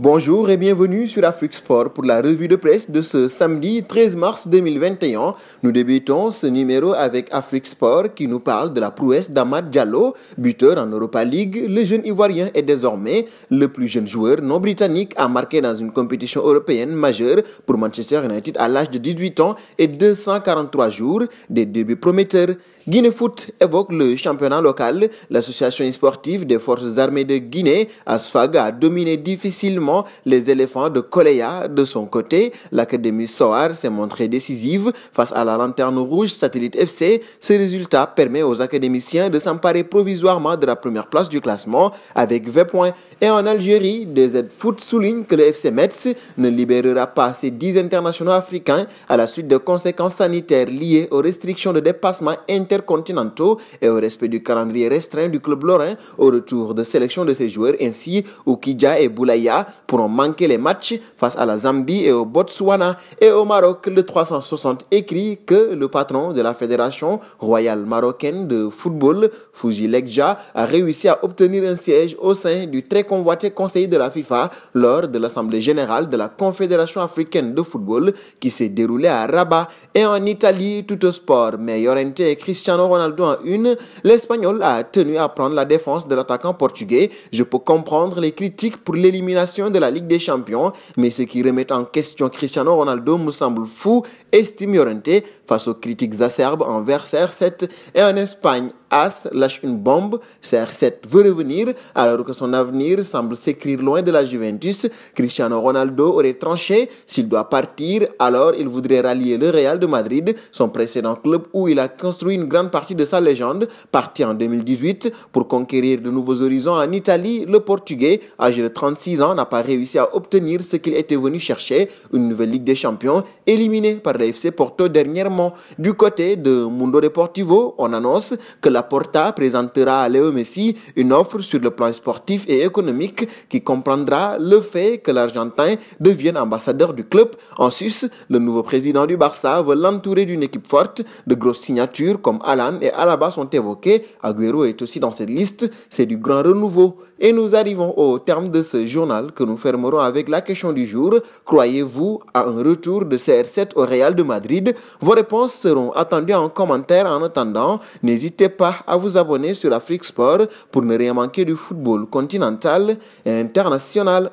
Bonjour et bienvenue sur Afrique Sport pour la revue de presse de ce samedi 13 mars 2021. Nous débutons ce numéro avec Afrique Sport qui nous parle de la prouesse d'Amad Diallo, buteur en Europa League. Le jeune Ivoirien est désormais le plus jeune joueur non britannique à marquer dans une compétition européenne majeure pour Manchester United à l'âge de 18 ans et 243 jours. Des débuts prometteurs. Guinée Foot évoque le championnat local. L'association sportive des forces armées de Guinée, Asfaga, a dominé difficilement les éléphants de Koleya De son côté, l'Académie Soar s'est montrée décisive face à la Lanterne Rouge Satellite FC. Ce résultat permet aux académiciens de s'emparer provisoirement de la première place du classement avec 20 points. Et en Algérie, DZ Foot souligne que le FC Metz ne libérera pas ses 10 internationaux africains à la suite de conséquences sanitaires liées aux restrictions de dépassement intercontinentaux et au respect du calendrier restreint du club lorrain au retour de sélection de ses joueurs ainsi Oukidja et Boulaya pourront manquer les matchs face à la Zambie et au Botswana et au Maroc. Le 360 écrit que le patron de la Fédération royale marocaine de football, Fuji Legja, a réussi à obtenir un siège au sein du très convoité conseiller de la FIFA lors de l'Assemblée générale de la Confédération africaine de football qui s'est déroulée à Rabat et en Italie tout au sport. Mais Llorente et Cristiano Ronaldo en une, l'Espagnol a tenu à prendre la défense de l'attaquant portugais. Je peux comprendre les critiques pour l'élimination de la Ligue des Champions, mais ce qui remet en question Cristiano Ronaldo me semble fou, et stimulante face aux critiques acerbes en Versailles 7 et en Espagne As lâche une bombe, CR7 veut revenir alors que son avenir semble s'écrire loin de la Juventus. Cristiano Ronaldo aurait tranché, s'il doit partir, alors il voudrait rallier le Real de Madrid, son précédent club où il a construit une grande partie de sa légende, parti en 2018 pour conquérir de nouveaux horizons en Italie. Le Portugais, âgé de 36 ans, n'a pas réussi à obtenir ce qu'il était venu chercher, une nouvelle Ligue des Champions, éliminée par FC Porto dernièrement. Du côté de Mundo Deportivo, on annonce que la Porta présentera à Léo Messi une offre sur le plan sportif et économique qui comprendra le fait que l'Argentin devienne ambassadeur du club. En Suisse, le nouveau président du Barça veut l'entourer d'une équipe forte. De grosses signatures comme Alan et Alaba sont évoqués. Aguero est aussi dans cette liste. C'est du grand renouveau. Et nous arrivons au terme de ce journal que nous fermerons avec la question du jour. Croyez-vous à un retour de CR7 au Real de Madrid Vos réponses seront attendues en commentaire. En attendant, n'hésitez pas à vous abonner sur Afrique Sport pour ne rien manquer du football continental et international.